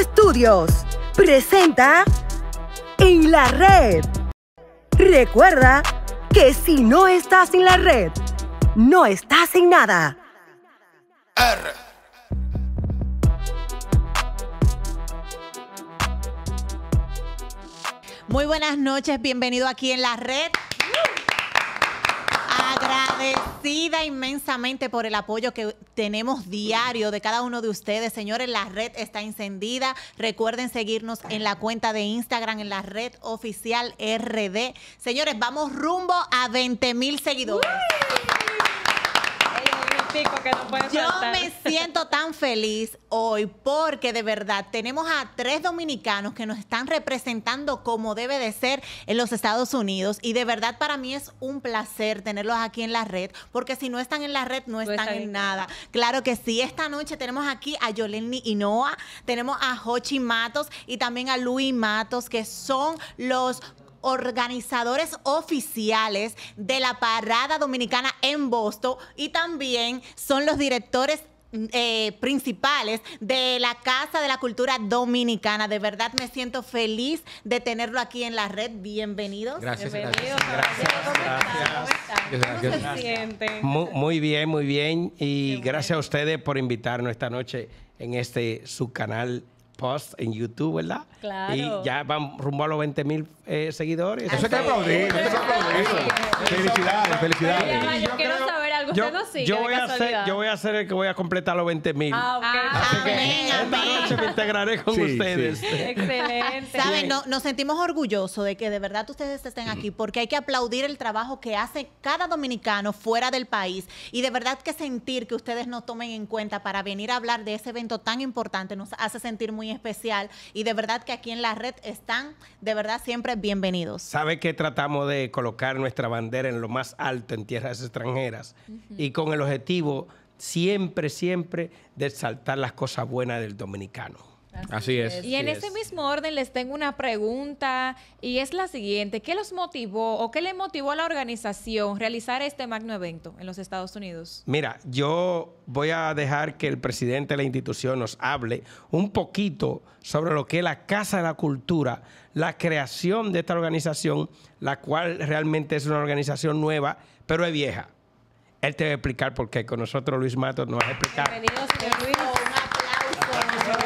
Estudios presenta En la Red. Recuerda que si no estás en la red, no estás en nada. Muy buenas noches, bienvenido aquí en la red agradecida inmensamente por el apoyo que tenemos diario de cada uno de ustedes. Señores, la red está encendida. Recuerden seguirnos en la cuenta de Instagram, en la red oficial RD. Señores, vamos rumbo a 20 mil seguidores. Yo me siento tan feliz hoy porque de verdad tenemos a tres dominicanos que nos están representando como debe de ser en los Estados Unidos y de verdad para mí es un placer tenerlos aquí en la red porque si no están en la red no, están, en, nada. Claro que sí, esta noche tenemos aquí a Yoleni Inoa, tenemos a Hochi Matos y también a Luis Matos que son los organizadores oficiales de la Parada Dominicana en Boston y también son los directores eh, principales de la Casa de la Cultura Dominicana. De verdad me siento feliz de tenerlo aquí en la red. Bienvenidos. Gracias. Bienvenidos. Gracias. Muy, bien, muy bien. Y gracias a ustedes por invitarnos esta noche en este su canal posts en YouTube, ¿verdad? Claro. Y ya van rumbo a los 20 mil eh, seguidores. Eso hay que aplaudir, eso que aplaudir. Felicidades, felicidades. Yo quiero saber yo voy, a ser, yo voy a hacer el que voy a completar los 20 mil. Ah, ah, amén, esta noche me integraré con ustedes. Excelente. ¿Saben? nos sentimos orgullosos de que de verdad ustedes estén aquí porque hay que aplaudir el trabajo que hace cada dominicano fuera del país y de verdad que sentir que ustedes nos tomen en cuenta para venir a hablar de ese evento tan importante nos hace sentir muy especial y de verdad que aquí en la red están de verdad siempre bienvenidos. Sabe que tratamos de colocar nuestra bandera en lo más alto en tierras extranjeras y con el objetivo siempre, siempre de saltar las cosas buenas del dominicano. Así, es. Y en ese mismo orden les tengo una pregunta y es la siguiente. ¿Qué los motivó o qué le motivó a la organización realizar este magno evento en los Estados Unidos? Mira, yo voy a dejar que el presidente de la institución nos hable un poquito sobre lo que es la Casa de la Cultura, la creación de esta organización, la cual realmente es una organización nueva, pero es vieja él te va a explicar por qué. Con nosotros Luis Matos nos va a explicar. Bienvenido, Luis. Un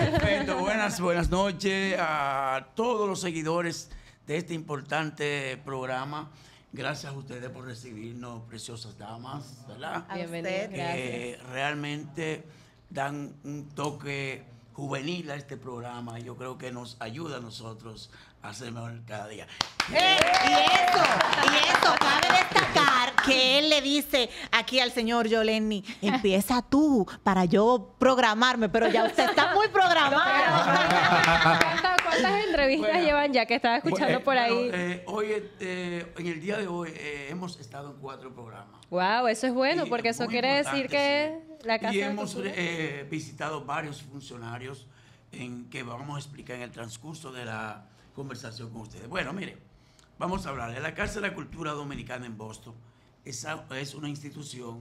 aplauso. Perfecto. Buenas, buenas noches a todos los seguidores de este importante programa. Gracias a ustedes por recibirnos, preciosas damas. ¿verdad? A Que eh, realmente dan un toque juvenil a este programa. Yo creo que nos ayuda a nosotros mejor cada día. Eh, y eso, y eso, cabe destacar que él le dice aquí al señor Yoleni, empieza tú para yo programarme, pero ya usted está muy programado. ¿Cuántas, entrevistas llevan ya que estaba escuchando eh, por ahí? Eh, hoy, en el día de hoy, hemos estado en cuatro programas. Wow, eso es bueno, porque eso quiere decir que la casa. Y hemos visitado varios funcionarios en que vamos a explicar en el transcurso de la conversación con ustedes. Bueno, mire, vamos a hablar. de La Cárcel de la Cultura Dominicana en Boston Esa es una institución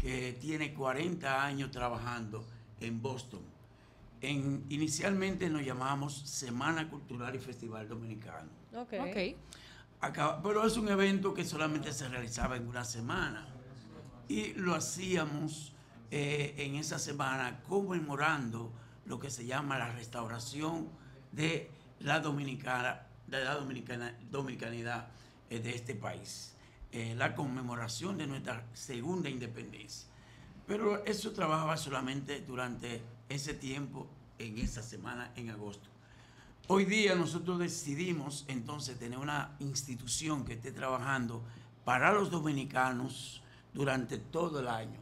que tiene 40 años trabajando en Boston. inicialmente nos llamamos Semana Cultural y Festival Dominicano. Ok. okay. Acá, pero es un evento que solamente se realizaba en una semana. Y lo hacíamos eh, en esa semana conmemorando lo que se llama la restauración de la dominicana, la dominicana, dominicanidad eh, de este país, eh, la conmemoración de nuestra segunda independencia. Pero eso trabajaba solamente durante ese tiempo, en esa semana, en agosto. Hoy día nosotros decidimos entonces tener una institución que esté trabajando para los dominicanos durante todo el año.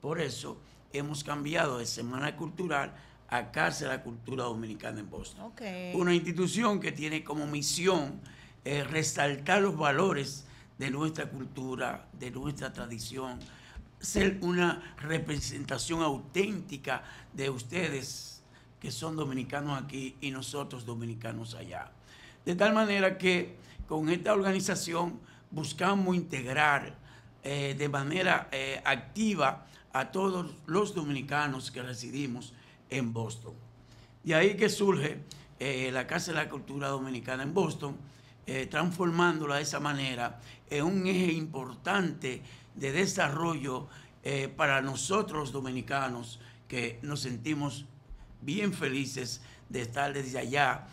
Por eso hemos cambiado de Semana Cultural a Casa de la Cultura Dominicana en Boston. Una institución que tiene como misión eh, resaltar los valores de nuestra cultura, de nuestra tradición, ser una representación auténtica de ustedes que son dominicanos aquí y nosotros dominicanos allá. De tal manera que con esta organización buscamos integrar eh, de manera eh, activa a todos los dominicanos que residimos en Boston. De ahí que surge eh, la Casa de la Cultura Dominicana en Boston, eh, transformándola de esa manera en un eje importante de desarrollo eh, para nosotros los dominicanos que nos sentimos bien felices de estar desde allá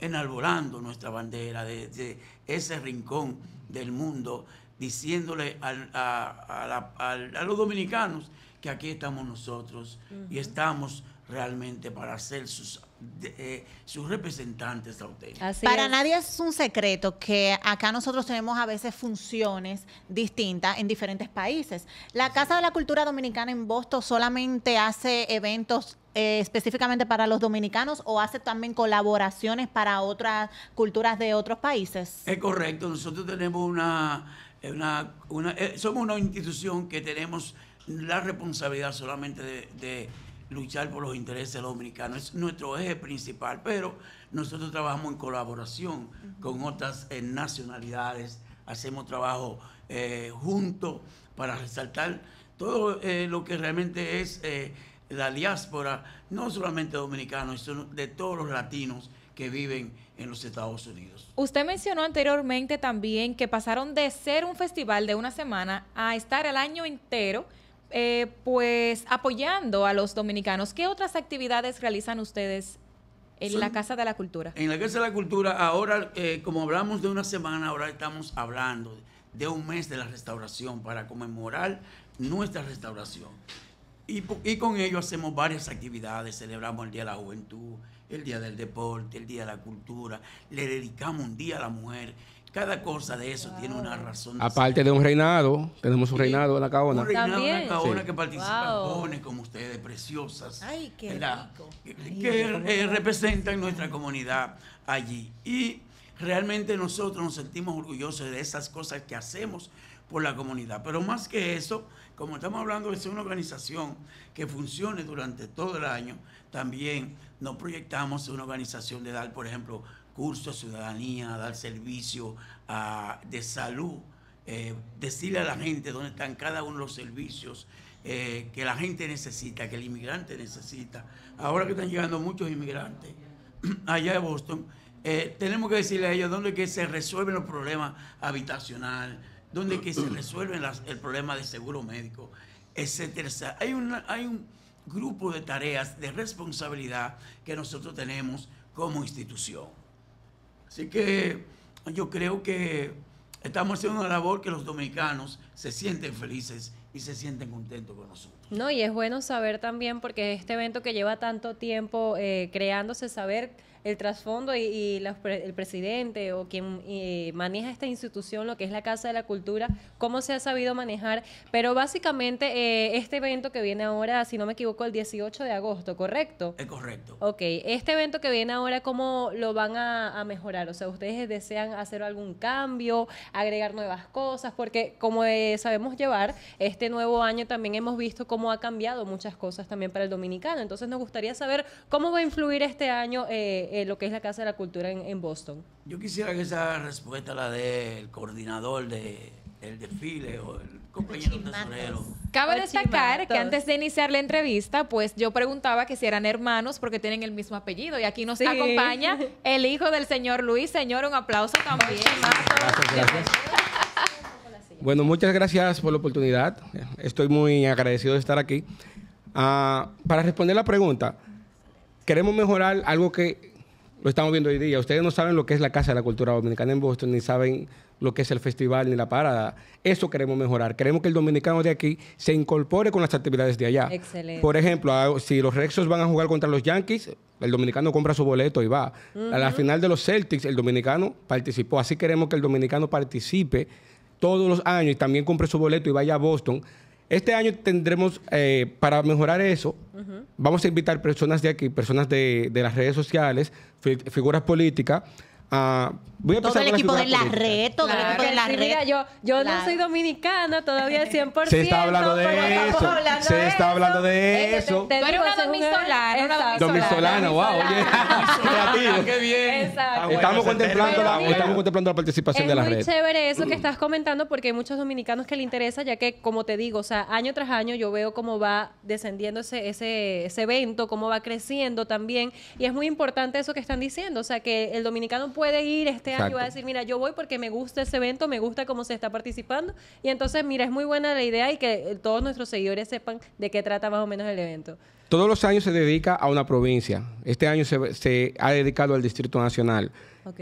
enalborando nuestra bandera desde ese rincón del mundo, diciéndole a los dominicanos que aquí estamos nosotros y estamos realmente para ser sus, eh, sus representantes auténticos. para nadie es un secreto que acá nosotros tenemos a veces funciones distintas en diferentes países. La Casa de la Cultura Dominicana en Boston solamente hace eventos eh, específicamente para los dominicanos o hace también colaboraciones para otras culturas de otros países. Es correcto, nosotros tenemos una... Eh, una, una somos una institución que tenemos la responsabilidad solamente de, luchar por los intereses dominicanos. Es nuestro eje principal, pero nosotros trabajamos en colaboración con otras eh, nacionalidades, hacemos trabajo junto eh, juntos para resaltar todo eh, lo que realmente es la diáspora, no solamente dominicanos, sino de todos los latinos que viven en los Estados Unidos. Usted mencionó anteriormente también que pasaron de ser un festival de una semana a estar el año entero eh, pues apoyando a los dominicanos, ¿qué otras actividades realizan ustedes en la Casa de la Cultura? En la Casa de la Cultura, ahora, eh, como hablamos de una semana, ahora estamos hablando de un mes de la restauración para conmemorar nuestra restauración. y con ello hacemos varias actividades, celebramos el Día de la Juventud, el Día del Deporte, el Día de la Cultura, le dedicamos un día a la mujer cada cosa de eso tiene una razón. Aparte de un reinado, tenemos un reinado en la caona. Un reinado en la caona que participan jóvenes como ustedes, preciosas. Ay, qué Rico. Que, eh, representan nuestra comunidad allí. Y realmente nosotros nos sentimos orgullosos de esas cosas que hacemos por la comunidad. Pero más que eso, como estamos hablando de ser una organización que funcione durante todo el año, también nos proyectamos en una organización de dar, por ejemplo, curso de ciudadanía, dar servicio ah, de salud, eh, decirle a la gente dónde están cada uno de los servicios eh, que la gente necesita, que el inmigrante necesita. Ahora que están llegando muchos inmigrantes allá de Boston, eh, tenemos que decirle a ellos dónde que se resuelven los problemas habitacionales, dónde que se resuelven el problema de seguro médico, etcétera. hay un grupo de tareas, de responsabilidad que nosotros tenemos como institución. Así que yo creo que estamos haciendo una labor que los dominicanos se sienten felices y se sienten contentos con nosotros. No, y es bueno saber también, porque este evento que lleva tanto tiempo eh, creándose, saber el trasfondo y, el presidente o quien eh, maneja esta institución, lo que es la Casa de la Cultura, cómo se ha sabido manejar. Pero básicamente eh, este evento que viene ahora, si no me equivoco, el 18 de agosto, ¿correcto? Es correcto. Ok, este evento que viene ahora, ¿cómo lo van a, mejorar? O sea, ¿ustedes desean hacer algún cambio, agregar nuevas cosas? Porque como eh, sabemos llevar, este nuevo año también hemos visto cómo ha cambiado muchas cosas también para el dominicano. Entonces nos gustaría saber cómo va a influir este año. Eh, lo que es la Casa de la Cultura en, Boston? Yo quisiera que esa respuesta la dé el coordinador de, del desfile o el compañero tesorero. Cabe destacar que antes de iniciar la entrevista, pues yo preguntaba que si eran hermanos porque tienen el mismo apellido y aquí nos acompaña el hijo del señor Luis. Señor, un aplauso también. Bueno, muchas gracias por la oportunidad. Estoy muy agradecido de estar aquí. Ah, para responder la pregunta, queremos mejorar algo que lo estamos viendo hoy día. Ustedes no saben lo que es la Casa de la Cultura Dominicana en Boston, ni saben lo que es el festival ni la parada. Eso queremos mejorar. Queremos que el dominicano de aquí se incorpore con las actividades de allá. Excelente. Por ejemplo, ah, si los Rexos van a jugar contra los Yankees, el dominicano compra su boleto y va. A la final de los Celtics, el dominicano participó. Así queremos que el dominicano participe todos los años y también compre su boleto y vaya a Boston este año tendremos, eh, para mejorar eso, vamos a invitar personas de aquí, personas de, de las redes sociales, figuras políticas, Ah, voy a todo el equipo de la red, todo el equipo de la red. yo, yo no soy dominicana todavía 100%. Se está hablando de eso. se está hablando de este, eso. Tú eres una domisolana. Una wow. Oye, qué bien. Estamos contemplando, la, estamos contemplando la participación de la red. Es muy chévere eso que estás comentando porque hay muchos dominicanos que le interesa, ya que, como te digo, o sea, año tras año yo veo cómo va descendiendo ese, ese, ese evento, cómo va creciendo también. Y es muy importante eso que están diciendo, o sea, que el dominicano puede ir este año a decir, mira, yo voy porque me gusta ese evento, me gusta cómo se está participando. Y entonces, mira, es muy buena la idea y que eh, todos nuestros seguidores sepan de qué trata más o menos el evento. Todos los años se dedica a una provincia. Este año se, ha dedicado al Distrito Nacional.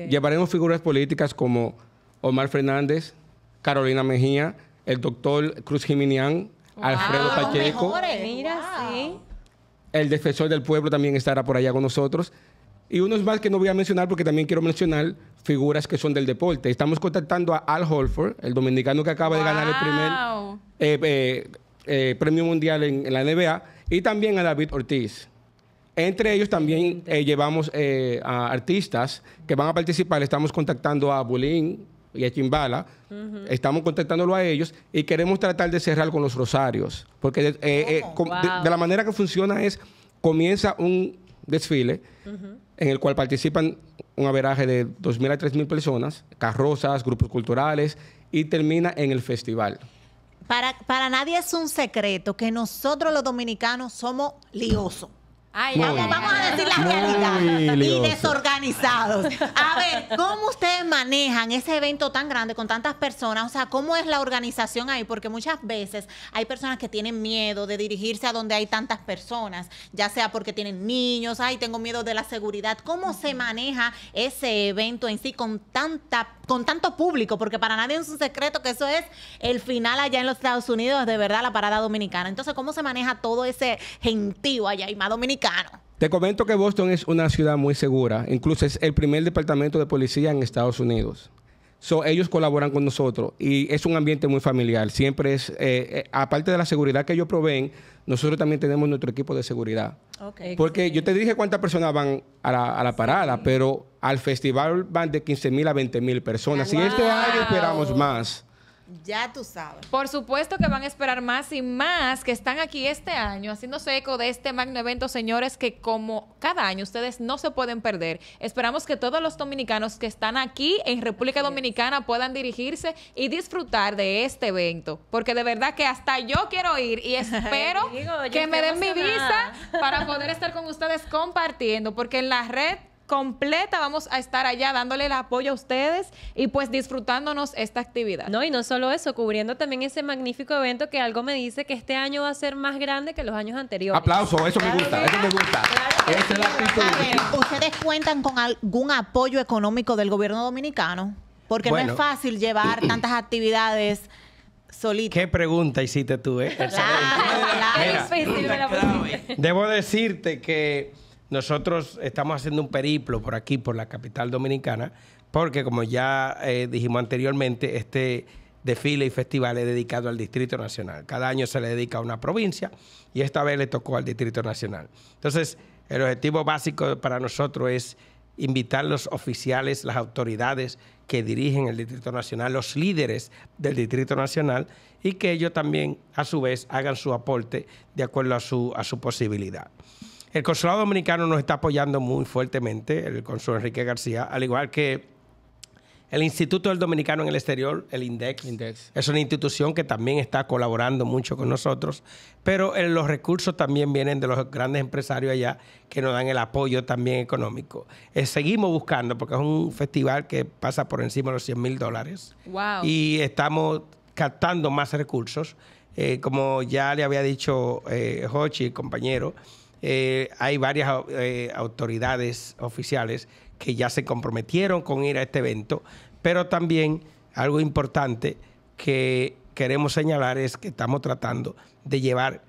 Llevaremos figuras políticas como Omar Fernández, Carolina Mejía, el doctor Cruz Jiminián, Alfredo Pacheco. El defensor del pueblo también estará por allá con nosotros. Y unos más que no voy a mencionar porque también quiero mencionar figuras que son del deporte. Estamos contactando a Al Holford, el dominicano que acaba de ganar el primer eh, eh, eh, premio mundial en, la NBA, y también a David Ortiz. Entre ellos también llevamos a artistas que van a participar. Estamos contactando a Bulín y a Chimbala. Estamos contactándolo a ellos y queremos tratar de cerrar con los rosarios. Porque de la manera que funciona es, comienza un desfile en el cual participan un averaje de 2.000 a 3.000 personas, carrozas, grupos culturales y termina en el festival. Para, para nadie es un secreto que nosotros los dominicanos somos liosos vamos, a decir la realidad. Y desorganizados. A ver, ¿cómo ustedes manejan ese evento tan grande con tantas personas? O sea, ¿cómo es la organización ahí? Porque muchas veces hay personas que tienen miedo de dirigirse a donde hay tantas personas, ya sea porque tienen niños, ay, tengo miedo de la seguridad. ¿Cómo se maneja ese evento en sí con tanta con tanto público, porque para nadie es un secreto que eso es el final allá en los Estados Unidos, de verdad, la parada dominicana. Entonces, ¿cómo se maneja todo ese gentío allá y más dominicano? Te comento que Boston es una ciudad muy segura, incluso es el primer departamento de policía en Estados Unidos. So, ellos colaboran con nosotros y es un ambiente muy familiar. Siempre es, eh, eh, aparte de la seguridad que ellos proveen, nosotros también tenemos nuestro equipo de seguridad. Porque yo te dije cuántas personas van a la, parada, pero al festival van de 15 mil a 20 mil personas. Y este año esperamos más. Ya tú sabes. Por supuesto que van a esperar más y más que están aquí este año haciéndose eco de este magno evento, señores, que como cada año ustedes no se pueden perder. Esperamos que todos los dominicanos que están aquí en República Dominicana puedan dirigirse y disfrutar de este evento, porque de verdad que hasta yo quiero ir y espero que me den mi visa para poder estar con ustedes compartiendo, porque en la red completa vamos a estar allá dándole el apoyo a ustedes y pues disfrutándonos esta actividad. No, y no solo eso, cubriendo también ese magnífico evento que algo me dice que este año va a ser más grande que los años anteriores. Aplauso, eso me gusta, eso me gusta. ¿Ustedes cuentan con algún apoyo económico del gobierno dominicano? Porque no es fácil llevar tantas actividades solitas. ¿Qué pregunta hiciste tú, eh? Debo decirte que nosotros estamos haciendo un periplo por aquí, por la capital dominicana, porque como ya eh, dijimos anteriormente, este desfile y festival es dedicado al Distrito Nacional. Cada año se le dedica a una provincia y esta vez le tocó al Distrito Nacional. Entonces, el objetivo básico para nosotros es invitar los oficiales, las autoridades que dirigen el Distrito Nacional, los líderes del Distrito Nacional, y que ellos también, a su vez, hagan su aporte de acuerdo a su, a su posibilidad. El consulado dominicano nos está apoyando muy fuertemente, el Consul Enrique García, al igual que el Instituto del Dominicano en el Exterior, el INDEX, es una institución que también está colaborando mucho con nosotros, pero los recursos también vienen de los grandes empresarios allá que nos dan el apoyo también económico. Eh, seguimos buscando, porque es un festival que pasa por encima de los 100 mil dólares. Wow. Y estamos captando más recursos. Eh, como ya le había dicho eh, Hochi, compañero, eh, hay varias eh, autoridades oficiales que ya se comprometieron con ir a este evento, pero también algo importante que queremos señalar es que estamos tratando de llevar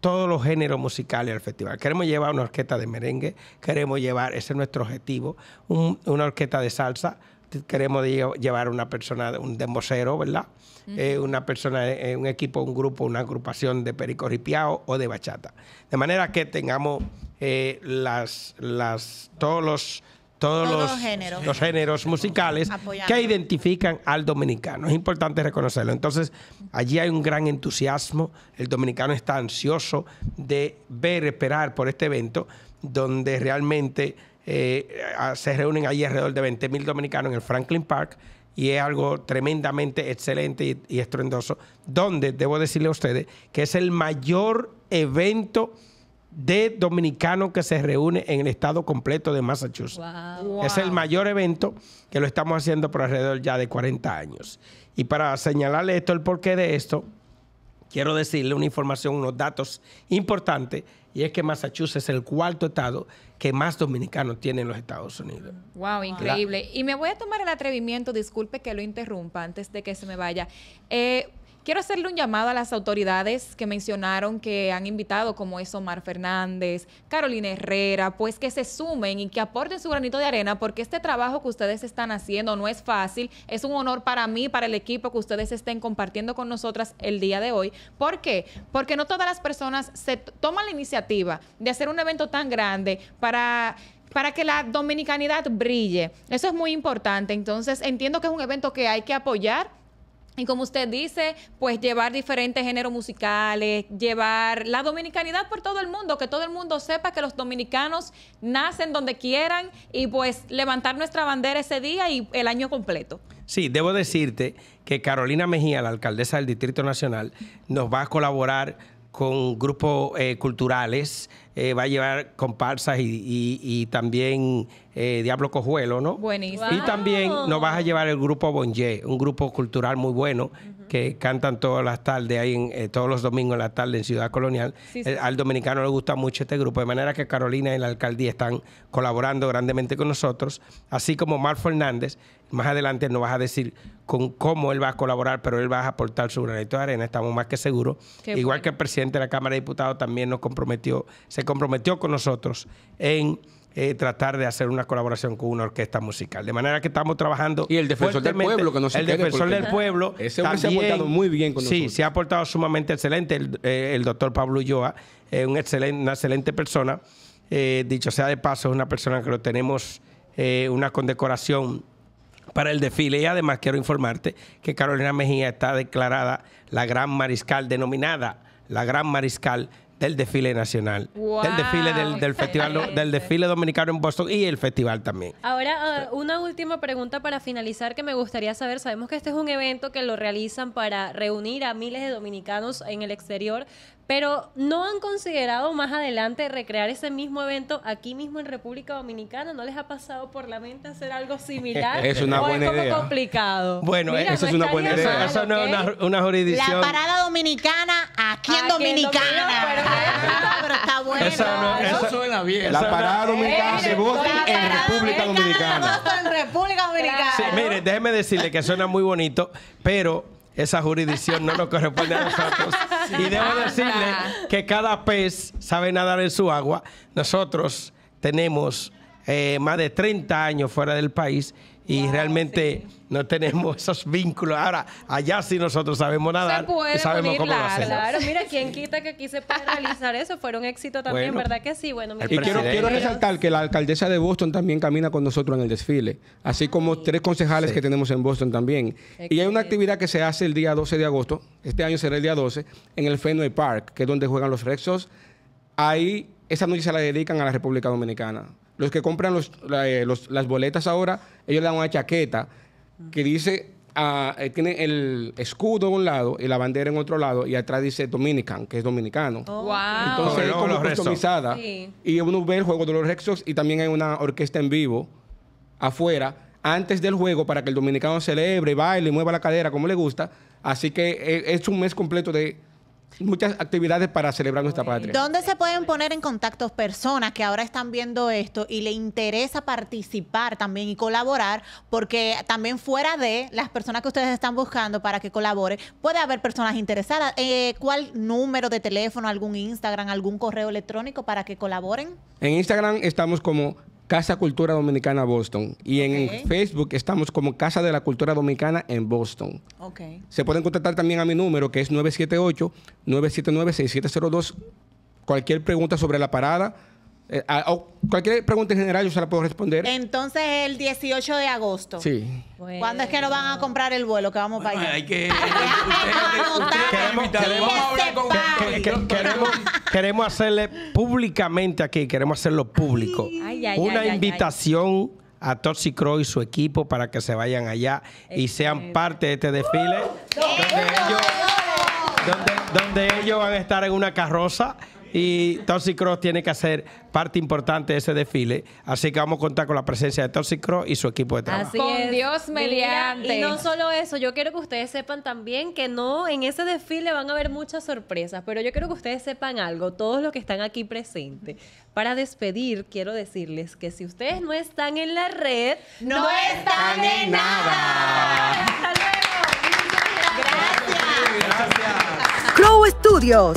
todos los géneros musicales al festival. Queremos llevar una orquesta de merengue, queremos llevar, ese es nuestro objetivo, una orquesta de salsa, queremos llevar una persona, un demosero, ¿verdad? Eh, una persona, eh, eh, un equipo, un grupo, una agrupación de perico ripiao o de bachata. De manera que tengamos las, las, todos los todos, los, géneros. los, géneros. musicales que identifican al dominicano. Es importante reconocerlo. Entonces, allí hay un gran entusiasmo. El dominicano está ansioso de ver, esperar por este evento, donde realmente eh, se reúnen allí alrededor de 20 mil dominicanos en el Franklin Park y es algo tremendamente excelente y, estruendoso, donde debo decirle a ustedes que es el mayor evento de dominicanos que se reúne en el estado completo de Massachusetts. Es el mayor evento que lo estamos haciendo por alrededor ya de 40 años. Y para señalarle esto, el porqué de esto, quiero decirle una información, unos datos importantes, y es que Massachusetts es el cuarto estado que más dominicanos tiene en los Estados Unidos. Wow, increíble. y me voy a tomar el atrevimiento, disculpe que lo interrumpa antes de que se me vaya. Eh, Quiero hacerle un llamado a las autoridades que mencionaron que han invitado, como es Omar Fernández, Carolina Herrera, pues que se sumen y que aporten su granito de arena, porque este trabajo que ustedes están haciendo no es fácil. Es un honor para mí, para el equipo, que ustedes estén compartiendo con nosotras el día de hoy. ¿Por qué? Porque no todas las personas se toman la iniciativa de hacer un evento tan grande para para que la dominicanidad brille. Eso es muy importante. Entonces, entiendo que es un evento que hay que apoyar y como usted dice, pues llevar diferentes géneros musicales, llevar la dominicanidad por todo el mundo, que todo el mundo sepa que los dominicanos nacen donde quieran y pues levantar nuestra bandera ese día y el año completo. Sí, debo decirte que Carolina Mejía, la alcaldesa del Distrito Nacional, nos va a colaborar con grupos eh, culturales, eh, va a llevar comparsas y, y, también eh, Diablo Cojuelo, ¿no? Buenísimo. Y también nos vas a llevar el grupo Bonje, un grupo cultural muy bueno, que cantan todas las tardes, ahí en, eh, todos los domingos en la tarde en Ciudad Colonial. Eh, al dominicano le gusta mucho este grupo, de manera que Carolina y la alcaldía están colaborando grandemente con nosotros, así como Mar Fernández. Más adelante nos vas a decir con cómo él va a colaborar, pero él va a aportar su granito de arena, estamos más que seguros. Igual que el presidente de la Cámara de Diputados también nos comprometió, se comprometió con nosotros en eh, tratar de hacer una colaboración con una orquesta musical. De manera que estamos trabajando. Y el defensor del pueblo, que no se El defensor del pueblo. Ese se ha portado muy bien con nosotros. Sí, se ha portado sumamente excelente. Eh, el, doctor Pablo Ulloa, Es un excelente, una excelente persona. Eh, dicho sea de paso, es una persona que lo tenemos una condecoración para el desfile. Y además quiero informarte que Carolina Mejía está declarada la gran mariscal, denominada la gran mariscal el desfile nacional, el desfile del, festival, del desfile dominicano en Boston y el festival también. Ahora, ah, una última pregunta para finalizar que me gustaría saber. Sabemos que este es un evento que lo realizan para reunir a miles de dominicanos en el exterior pero no han considerado más adelante recrear ese mismo evento aquí mismo en República Dominicana. ¿No les ha pasado por la mente hacer algo similar? es una ¿O buena es idea. complicado. Bueno, eso es una buena idea. eso, no es una, jurisdicción. La parada dominicana aquí en Dominicana. pero está bueno. Eso, suena bien. La parada eh, dominicana se vota en República Dominicana. Sí, mire, déjeme decirle que suena muy bonito, pero esa jurisdicción no nos corresponde a nosotros. Y debo decirle que cada pez sabe nadar en su agua. Nosotros tenemos eh, más de 30 años fuera del país y realmente no tenemos esos vínculos. Ahora, allá sí nosotros sabemos nada sabemos cómo Claro, mira, quién quita que aquí se realizar eso, Fue un éxito también, ¿verdad que sí? Bueno, y quiero, resaltar que la alcaldesa de Boston también camina con nosotros en el desfile, así como tres concejales que tenemos en Boston también. Y hay una actividad que se hace el día 12 de agosto, este año será el día 12, en el Fenway Park, que es donde juegan los Rexos. Ahí esa noche se la dedican a la República Dominicana los que compran eh, las boletas ahora, ellos le dan una chaqueta que dice, ah, eh, tiene el escudo en un lado y la bandera en otro lado, y atrás dice Dominican, que es dominicano. Oh. Entonces es como customizada. Y uno ve el juego de los Rexos y también hay una orquesta en vivo afuera antes del juego para que el dominicano celebre, baile, mueva la cadera como le gusta. Así que eh, es un mes completo de muchas actividades para celebrar nuestra patria. ¿Dónde se pueden poner en contacto personas que ahora están viendo esto y le interesa participar también y colaborar? Porque también fuera de las personas que ustedes están buscando para que colaboren, puede haber personas interesadas. Eh, ¿Cuál número de teléfono, algún Instagram, algún correo electrónico para que colaboren? En Instagram estamos como Casa Cultura Dominicana Boston. Y en Facebook estamos como Casa de la Cultura Dominicana en Boston. Se pueden contactar también a mi número que es 978-979-6702. Cualquier pregunta sobre la parada eh, ah, oh, cualquier pregunta en general yo se la puedo responder. Entonces el 18 de agosto. Sí. ¿Cuándo es que nos van a comprar el vuelo que vamos para allá? Hay que... Queremos hacerle públicamente aquí, queremos hacerlo público. una invitación a Toxicro Crow y su equipo para que se vayan allá y sean parte de este desfile. donde, ellos, donde ellos van a estar en una carroza y Toxic tiene que hacer parte importante de ese desfile. Así que vamos a contar con la presencia de Toxic y su equipo de trabajo. Así con Dios mediante. y no solo eso, yo quiero que ustedes sepan también que no, en ese desfile van a haber muchas sorpresas, pero yo quiero que ustedes sepan algo, todos los que están aquí presentes. Para despedir, quiero decirles que si ustedes no están en la red, no, están, en nada. Hasta luego. Gracias. Gracias. Crow Studios